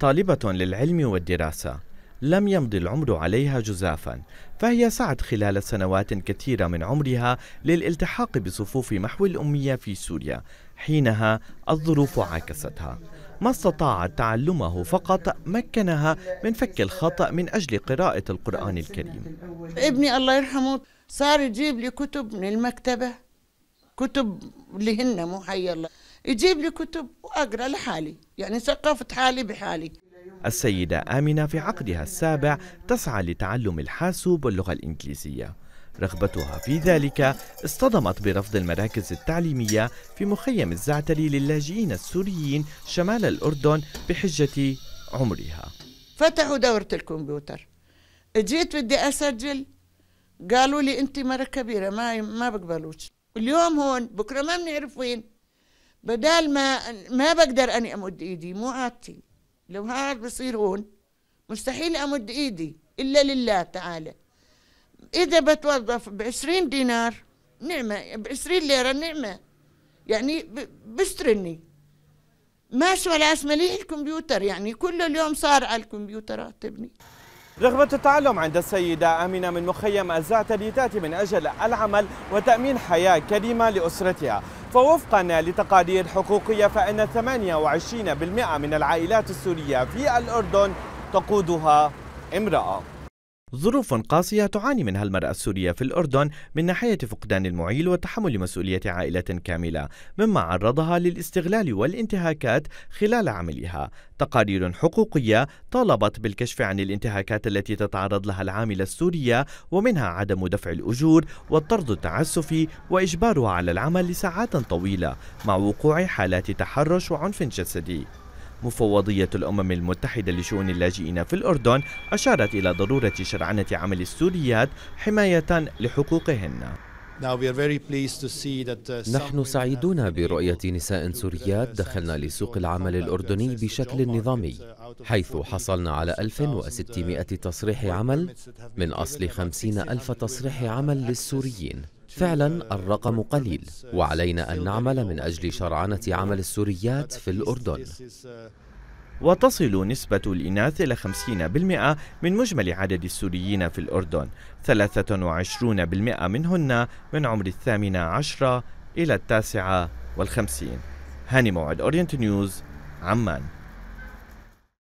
طالبة للعلم والدراسة لم يمض العمر عليها جزافا فهي سعت خلال سنوات كثيرة من عمرها للالتحاق بصفوف محو الأمية في سوريا حينها الظروف عاكستها ما استطاعت تعلمه فقط مكنها من فك الخطأ من أجل قراءة القرآن الكريم ابني الله يرحمه صار يجيب لي كتب من المكتبة كتب لهن مو حي الله يجيب لي كتب واقرا لحالي يعني ثقافه حالي بحالي السيده امنه في عقدها السابع تسعى لتعلم الحاسوب واللغه الانجليزيه رغبتها في ذلك اصطدمت برفض المراكز التعليمية في مخيم الزعتري للاجئين السوريين شمال الأردن بحجة عمرها فتحوا دورة الكمبيوتر جيت بدي أسجل قالوا لي أنت مرة كبيرة ما ما بقبلوش اليوم هون بكرة ما بنعرف وين بدال ما ما بقدر أني أمد إيدي مو عادتي لو هذا بصير هون مستحيل أمد إيدي إلا لله تعالى إذا بتوظف بعشرين دينار نعمة بعشرين ليرة نعمة يعني بسترني ماشي ولا مليح الكمبيوتر يعني كل اليوم صار على الكمبيوترات تبني رغبة التعلم عند السيدة آمنة من مخيم الزعتري تأتي من أجل العمل وتأمين حياة كريمة لأسرتها فوفقا لتقارير حقوقية فإن 28% من العائلات السورية في الأردن تقودها امرأة ظروف قاسية تعاني منها المرأة السورية في الأردن من ناحية فقدان المعيل وتحمل مسؤولية عائلة كاملة مما عرضها للاستغلال والانتهاكات خلال عملها تقارير حقوقية طالبت بالكشف عن الانتهاكات التي تتعرض لها العاملة السورية ومنها عدم دفع الأجور والطرد التعسفي وإجبارها على العمل لساعات طويلة مع وقوع حالات تحرش وعنف جسدي مفوضية الأمم المتحدة لشؤون اللاجئين في الأردن أشارت إلى ضرورة شرعنة عمل السوريات حماية لحقوقهن uh, نحن سعيدون برؤية uh, نساء سوريات uh, دخلنا لسوق العمل الأردني بشكل نظامي حيث حصلنا على 1600 تصريح عمل من أصل 50 ألف تصريح عمل للسوريين فعلا الرقم قليل وعلينا أن نعمل من أجل شرعنة عمل السوريات في الأردن وتصل نسبة الإناث إلى 50% من مجمل عدد السوريين في الأردن 23% منهن من عمر الثامنة عشرة إلى التاسعة والخمسين هاني موعد أورينت نيوز عمان